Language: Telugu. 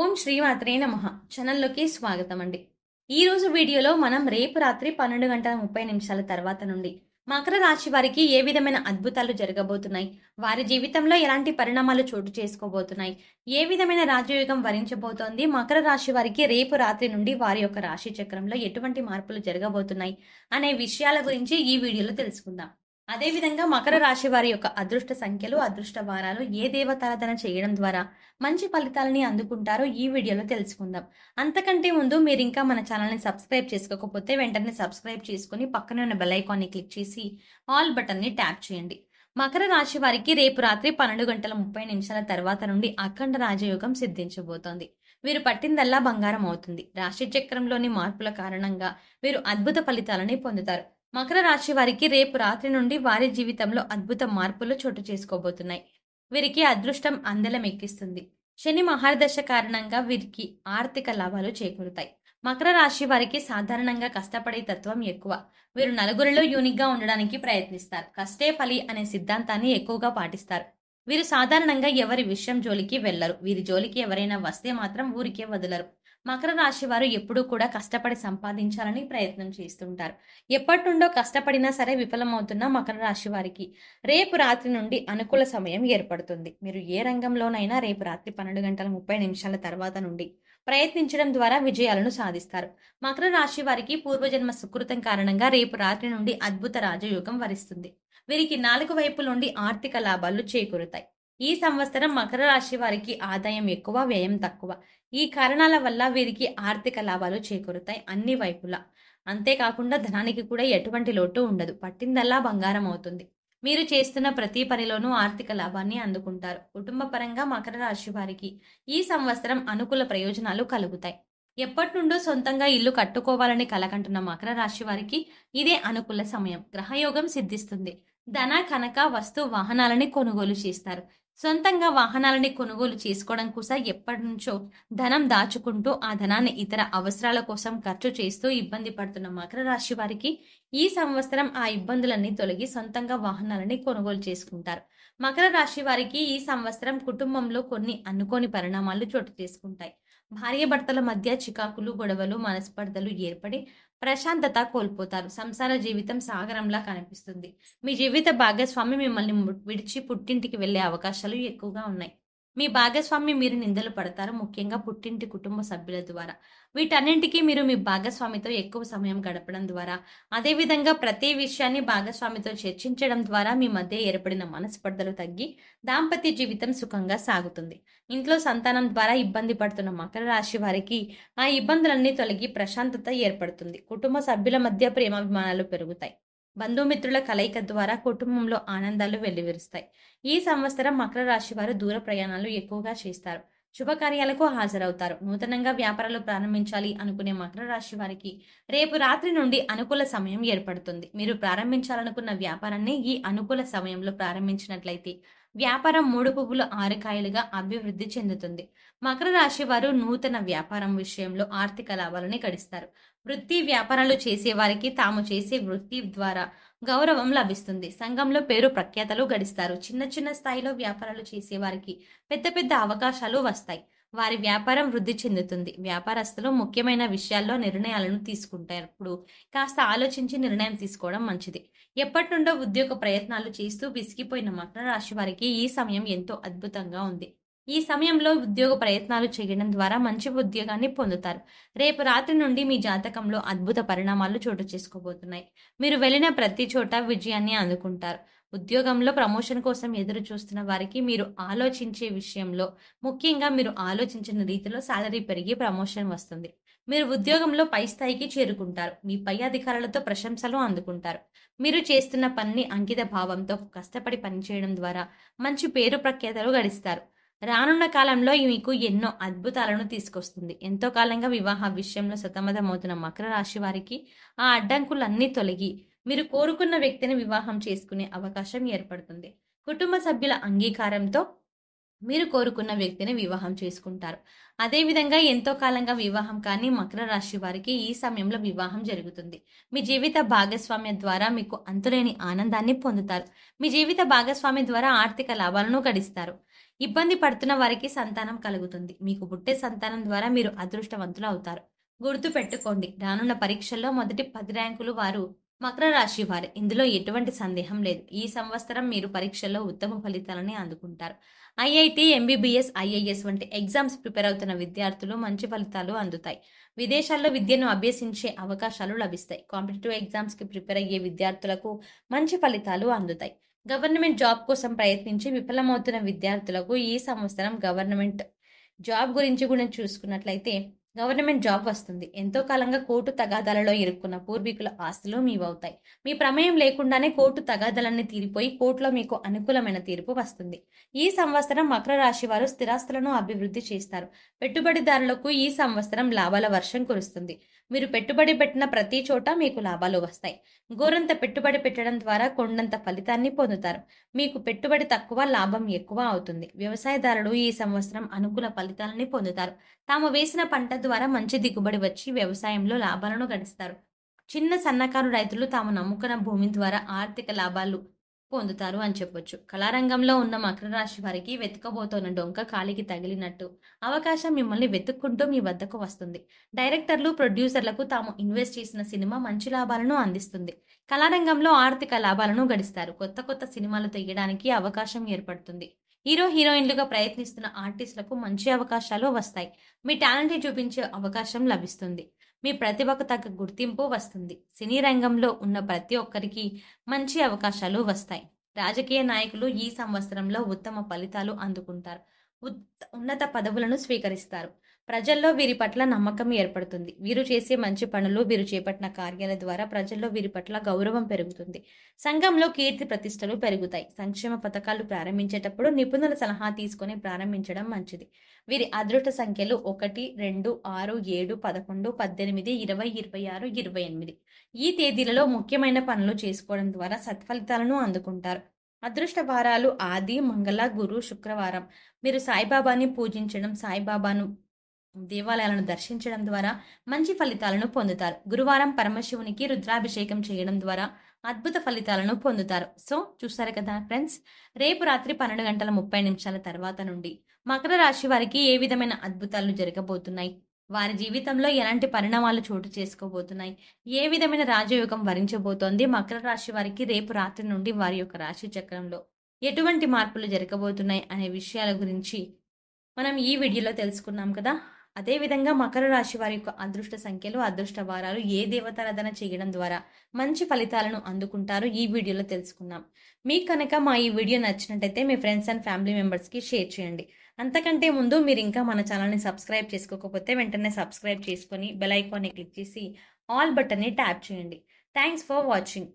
ఓం శ్రీమాత్రే నమ ఛానల్లోకి స్వాగతం అండి ఈరోజు వీడియోలో మనం రేపు రాత్రి పన్నెండు గంటల ముప్పై నిమిషాల తర్వాత నుండి మకర రాశి వారికి ఏ విధమైన అద్భుతాలు జరగబోతున్నాయి వారి జీవితంలో ఎలాంటి పరిణామాలు చోటు చేసుకోబోతున్నాయి ఏ విధమైన రాజయోగం వరించబోతోంది మకర రాశి వారికి రేపు రాత్రి నుండి వారి యొక్క రాశి చక్రంలో ఎటువంటి మార్పులు జరగబోతున్నాయి అనే విషయాల గురించి ఈ వీడియోలో తెలుసుకుందాం అదేవిధంగా మకర రాశి వారి యొక్క అదృష్ట సంఖ్యలు అదృష్ట వారాలు ఏ దేవతారాధన చేయడం ద్వారా మంచి ఫలితాలని అందుకుంటారో ఈ వీడియోలో తెలుసుకుందాం అంతకంటే ముందు మీరు ఇంకా మన ఛానల్ని సబ్స్క్రైబ్ చేసుకోకపోతే వెంటనే సబ్స్క్రైబ్ చేసుకుని పక్కన ఉన్న బెల్ ఐకాన్ని క్లిక్ చేసి ఆల్ బటన్ని ట్యాప్ చేయండి మకర రాశి వారికి రేపు రాత్రి పన్నెండు గంటల ముప్పై నిమిషాల తర్వాత నుండి అఖండ రాజయోగం సిద్ధించబోతోంది వీరు పట్టిందల్లా బంగారం అవుతుంది రాశి చక్రంలోని మార్పుల కారణంగా వీరు అద్భుత ఫలితాలని పొందుతారు మకర రాశి వారికి రేపు రాత్రి నుండి వారి జీవితంలో అద్భుత మార్పులు చోటు చేసుకోబోతున్నాయి వీరికి అదృష్టం అందలం ఎక్కిస్తుంది శని మహారదశ కారణంగా వీరికి ఆర్థిక లాభాలు చేకూరుతాయి మకర రాశి వారికి సాధారణంగా కష్టపడే తత్వం ఎక్కువ వీరు నలుగురిలో యూనిక్గా ఉండడానికి ప్రయత్నిస్తారు కష్టే ఫలి అనే సిద్ధాంతాన్ని ఎక్కువగా పాటిస్తారు వీరు సాధారణంగా ఎవరి విషయం జోలికి వెళ్లరు వీరి జోలికి ఎవరైనా వస్తే మాత్రం ఊరికే వదలరు మకర రాశి వారు ఎప్పుడూ కూడా కష్టపడి సంపాదించాలని ప్రయత్నం చేస్తుంటారు ఎప్పటి నుండో కష్టపడినా సరే విఫలమవుతున్న మకర రాశి వారికి రేపు రాత్రి నుండి అనుకూల సమయం ఏర్పడుతుంది మీరు ఏ రంగంలోనైనా రేపు రాత్రి పన్నెండు గంటల ముప్పై నిమిషాల తర్వాత నుండి ప్రయత్నించడం ద్వారా విజయాలను సాధిస్తారు మకర రాశి వారికి పూర్వజన్మ సుకృతం కారణంగా రేపు రాత్రి నుండి అద్భుత రాజయోగం వరిస్తుంది వీరికి నాలుగు వైపు నుండి ఆర్థిక లాభాలు చేకూరుతాయి ఈ సంవత్సరం మకర రాశి వారికి ఆదాయం ఎక్కువ వ్యయం తక్కువ ఈ కారణాల వల్ల వీరికి ఆర్థిక లాభాలు చేకూరుతాయి అన్ని వైపులా అంతేకాకుండా ధనానికి కూడా ఎటువంటి లోటు ఉండదు పట్టిందల్లా బంగారం అవుతుంది మీరు చేస్తున్న ప్రతి పనిలోనూ ఆర్థిక లాభాన్ని అందుకుంటారు కుటుంబ పరంగా మకర రాశి వారికి ఈ సంవత్సరం అనుకూల ప్రయోజనాలు కలుగుతాయి ఎప్పటి నుండో సొంతంగా ఇల్లు కట్టుకోవాలని కలకంటున్న మకర రాశి వారికి ఇదే అనుకూల సమయం గ్రహయోగం సిద్ధిస్తుంది ధన కనక వస్తు వాహనాలని కొనుగోలు చేస్తారు సొంతంగా వాహనాలని కొనుగోలు చేసుకోవడం కోసం ఎప్పటి నుంచో ధనం దాచుకుంటూ ఆ ధనాన్ని ఇతర అవసరాల కోసం ఖర్చు చేస్తూ ఇబ్బంది పడుతున్న మకర రాశి వారికి ఈ సంవత్సరం ఆ ఇబ్బందులన్నీ తొలగి సొంతంగా వాహనాలని కొనుగోలు చేసుకుంటారు మకర రాశి వారికి ఈ సంవత్సరం కుటుంబంలో కొన్ని అనుకోని పరిణామాలు చోటు చేసుకుంటాయి భార్యభర్తల మధ్య చికాకులు గొడవలు మనస్పర్ధలు ఏర్పడి ప్రశాంతత కోల్పోతారు సంసార జీవితం సాగరంలా కనిపిస్తుంది మీ జీవిత భాగస్వామి మిమ్మల్ని విడిచి పుట్టింటికి వెళ్ళే అవకాశాలు ఎక్కువగా ఉన్నాయి మీ భాగస్వామి మీరు నిందలు పడతారు ముఖ్యంగా పుట్టింటి కుటుంబ సభ్యుల ద్వారా వీటన్నింటికీ మీరు మీ భాగస్వామితో ఎక్కువ సమయం గడపడం ద్వారా అదేవిధంగా ప్రతి విషయాన్ని భాగస్వామితో చర్చించడం ద్వారా మీ మధ్య ఏర్పడిన మనస్పర్ధలు తగ్గి దాంపత్య జీవితం సుఖంగా సాగుతుంది ఇంట్లో సంతానం ద్వారా ఇబ్బంది పడుతున్న మకర రాశి వారికి ఆ ఇబ్బందులన్నీ తొలగి ప్రశాంతత ఏర్పడుతుంది కుటుంబ సభ్యుల మధ్య ప్రేమాభిమానాలు పెరుగుతాయి బంధుమిత్రుల కలయిక ద్వారా కుటుంబంలో ఆనందాలు వెల్లివిరుస్తాయి ఈ సంవత్సరం మకర రాశి వారు దూర ప్రయాణాలు ఎక్కువగా చేస్తారు శుభకార్యాలకు హాజరవుతారు నూతనంగా వ్యాపారాలు ప్రారంభించాలి అనుకునే మకర రాశి వారికి రేపు రాత్రి నుండి అనుకూల సమయం ఏర్పడుతుంది మీరు ప్రారంభించాలనుకున్న వ్యాపారాన్ని ఈ అనుకూల సమయంలో ప్రారంభించినట్లయితే వ్యాపారం మూడు పువ్వులు ఆరు కాయలుగా అభివృద్ధి చెందుతుంది మకర రాశి వారు నూతన వ్యాపారం విషయంలో ఆర్థిక లాభాలని గడిస్తారు వృత్తి వ్యాపారాలు చేసేవారికి తాము చేసే వృత్తి ద్వారా గౌరవం లభిస్తుంది సంఘంలో పేరు ప్రఖ్యాతలు గడిస్తారు చిన్న చిన్న స్థాయిలో వ్యాపారాలు చేసేవారికి పెద్ద పెద్ద అవకాశాలు వస్తాయి వారి వ్యాపారం వృద్ధి చెందుతుంది వ్యాపారస్తులు ముఖ్యమైన విషయాల్లో నిర్ణయాలను తీసుకుంటారు కాస్త ఆలోచించి నిర్ణయం తీసుకోవడం మంచిది ఎప్పటి నుండో ఉద్యోగ ప్రయత్నాలు చేస్తూ విసిగిపోయిన మకర రాశి వారికి ఈ సమయం ఎంతో అద్భుతంగా ఉంది ఈ సమయంలో ఉద్యోగ ప్రయత్నాలు చేయడం ద్వారా మంచి ఉద్యోగాన్ని పొందుతారు రేపు రాత్రి నుండి మీ జాతకంలో అద్భుత పరిణామాలు చోటు చేసుకోబోతున్నాయి మీరు వెళ్ళిన ప్రతి చోట విజయాన్ని అందుకుంటారు ఉద్యోగంలో ప్రమోషన్ కోసం ఎదురు చూస్తున్న వారికి మీరు ఆలోచించే విషయంలో ముఖ్యంగా మీరు ఆలోచించిన రీతిలో శాలరీ పెరిగి ప్రమోషన్ వస్తుంది మీరు ఉద్యోగంలో పై స్థాయికి చేరుకుంటారు మీ పై అధికారులతో ప్రశంసలు అందుకుంటారు మీరు చేస్తున్న పనిని అంకిత భావంతో కష్టపడి పనిచేయడం ద్వారా మంచి పేరు ప్రఖ్యాతలు గడిస్తారు రానున్న కాలంలో మీకు ఎన్నో అద్భుతాలను తీసుకొస్తుంది ఎంతో కాలంగా వివాహ విషయంలో సతమతమవుతున్న మకర రాశి వారికి ఆ అడ్డంకులన్నీ తొలగి మీరు కోరుకున్న వ్యక్తిని వివాహం చేసుకునే అవకాశం ఏర్పడుతుంది కుటుంబ సభ్యుల అంగీకారంతో మీరు కోరుకున్న వ్యక్తిని వివాహం చేసుకుంటారు అదేవిధంగా ఎంతో కాలంగా వివాహం కానీ మకర రాశి వారికి ఈ సమయంలో వివాహం జరుగుతుంది మీ జీవిత భాగస్వామ్య ద్వారా మీకు అంతులేని ఆనందాన్ని పొందుతారు మీ జీవిత భాగస్వామి ద్వారా ఆర్థిక లాభాలను గడిస్తారు ఇబ్బంది పడుతున్న వారికి సంతానం కలుగుతుంది మీకు పుట్టే సంతానం ద్వారా మీరు అదృష్టవంతులు అవుతారు గుర్తు పెట్టుకోండి రానున్న పరీక్షల్లో మొదటి పది ర్యాంకులు వారు మకర రాశి వారు ఇందులో ఎటువంటి సందేహం లేదు ఈ సంవత్సరం మీరు పరీక్షల్లో ఉత్తమ ఫలితాలని అందుకుంటారు ఐఐటి ఎంబీబీఎస్ ఐఐఎస్ వంటి ఎగ్జామ్స్ ప్రిపేర్ అవుతున్న విద్యార్థులు మంచి ఫలితాలు అందుతాయి విదేశాల్లో విద్యను అభ్యసించే అవకాశాలు లభిస్తాయి కాంపిటేటివ్ ఎగ్జామ్స్కి ప్రిపేర్ అయ్యే విద్యార్థులకు మంచి ఫలితాలు అందుతాయి గవర్నమెంట్ జాబ్ కోసం ప్రయత్నించి విఫలమవుతున్న విద్యార్థులకు ఈ సంవత్సరం గవర్నమెంట్ జాబ్ గురించి కూడా చూసుకున్నట్లయితే గవర్నమెంట్ జాబ్ వస్తుంది ఎంతో కాలంగా కోర్టు తగాదాలలో ఇరుక్కున్న పూర్వీకుల ఆస్తులు మీవవుతాయి మీ ప్రమేయం లేకుండానే కోర్టు తగాదాలన్నీ తీరిపోయి కోర్టులో మీకు అనుకూలమైన తీర్పు వస్తుంది ఈ సంవత్సరం మకర రాశి వారు స్థిరాస్తులను అభివృద్ధి చేస్తారు పెట్టుబడిదారులకు ఈ సంవత్సరం లాభాల వర్షం కురుస్తుంది మీరు పెట్టుబడి పెట్టిన ప్రతి చోట మీకు లాభాలు వస్తాయి గోరంత పెట్టుబడి పెట్టడం ద్వారా కొండంత ఫలితాన్ని పొందుతారు మీకు పెట్టుబడి తక్కువ లాభం ఎక్కువ అవుతుంది వ్యవసాయదారులు ఈ సంవత్సరం అనుకూల ఫలితాలని పొందుతారు తాము వేసిన పంట ద్వారా మంచి దిగుబడి వచ్చి వ్యవసాయంలో లాభాలను గడిస్తారు చిన్న సన్నకారు రైతులు తాము నమ్ముకున్న భూమి ద్వారా ఆర్థిక లాభాలు పొందుతారు అని చెప్పొచ్చు కళారంగంలో ఉన్న మకర రాశి వారికి వెతుకబోతున్న డొంక కాలికి తగిలినట్టు అవకాశం మిమ్మల్ని వెతుక్కుంటూ మీ వద్దకు వస్తుంది డైరెక్టర్లు ప్రొడ్యూసర్లకు తాము ఇన్వెస్ట్ చేసిన సినిమా మంచి లాభాలను అందిస్తుంది కళారంగంలో ఆర్థిక లాభాలను గడిస్తారు కొత్త కొత్త సినిమాలు తీయడానికి అవకాశం ఏర్పడుతుంది హీరో హీరోయిన్లుగా ప్రయత్నిస్తున్న ఆర్టిస్టులకు మంచి అవకాశాలు వస్తాయి మీ టాలెంట్ని చూపించే అవకాశం లభిస్తుంది మీ ప్రతిభకు తగ్గ గుర్తింపు వస్తుంది సినీ రంగంలో ఉన్న ప్రతి ఒక్కరికి మంచి అవకాశాలు వస్తాయి రాజకీయ నాయకులు ఈ సంవత్సరంలో ఉత్తమ ఫలితాలు అందుకుంటారు ఉన్నత పదవులను స్వీకరిస్తారు ప్రజల్లో వీరి పట్ల నమ్మకం ఏర్పడుతుంది వీరు చేసే మంచి పనులు వీరు చేపట్టిన కార్యాల ద్వారా ప్రజల్లో వీరి పట్ల గౌరవం పెరుగుతుంది సంఘంలో కీర్తి ప్రతిష్టలు పెరుగుతాయి సంక్షేమ పథకాలు ప్రారంభించేటప్పుడు నిపుణుల సలహా తీసుకుని ప్రారంభించడం మంచిది వీరి అదృష్ట సంఖ్యలు ఒకటి రెండు ఆరు ఏడు పదకొండు పద్దెనిమిది ఇరవై ఇరవై ఆరు ఇరవై ఎనిమిది ఈ తేదీలలో ముఖ్యమైన పనులు చేసుకోవడం ద్వారా సత్ఫలితాలను అందుకుంటారు అదృష్ట వారాలు ఆది మంగళ గురు శుక్రవారం మీరు సాయిబాబాని పూజించడం సాయిబాబాను దేవాలయాలను దర్శించడం ద్వారా మంచి ఫలితాలను పొందుతారు గురువారం పరమశివునికి రుద్రాభిషేకం చేయడం ద్వారా అద్భుత ఫలితాలను పొందుతారు సో చూస్తారు కదా ఫ్రెండ్స్ రేపు రాత్రి పన్నెండు గంటల ముప్పై నిమిషాల తర్వాత నుండి మకర రాశి వారికి ఏ విధమైన అద్భుతాలు జరగబోతున్నాయి వారి జీవితంలో ఎలాంటి పరిణామాలు చోటు చేసుకోబోతున్నాయి ఏ విధమైన రాజయోగం వరించబోతోంది మకర రాశి వారికి రేపు రాత్రి నుండి వారి యొక్క రాశి చక్రంలో ఎటువంటి మార్పులు జరగబోతున్నాయి అనే విషయాల గురించి మనం ఈ వీడియోలో తెలుసుకున్నాం కదా అదేవిధంగా మకర రాశి వారి యొక్క అదృష్ట సంఖ్యలు అదృష్ట వారాలు ఏ దేవతారాధన చేయడం ద్వారా మంచి ఫలితాలను అందుకుంటారో ఈ వీడియోలో తెలుసుకున్నాం మీకు కనుక మా ఈ వీడియో నచ్చినట్టయితే మీ ఫ్రెండ్స్ అండ్ ఫ్యామిలీ మెంబర్స్కి షేర్ చేయండి అంతకంటే ముందు మీరు ఇంకా మన ఛానల్ని సబ్స్క్రైబ్ చేసుకోకపోతే వెంటనే సబ్స్క్రైబ్ చేసుకొని బెల్ ఐకాన్ని క్లిక్ చేసి ఆల్ బటన్ని ట్యాప్ చేయండి థ్యాంక్స్ ఫర్ వాచింగ్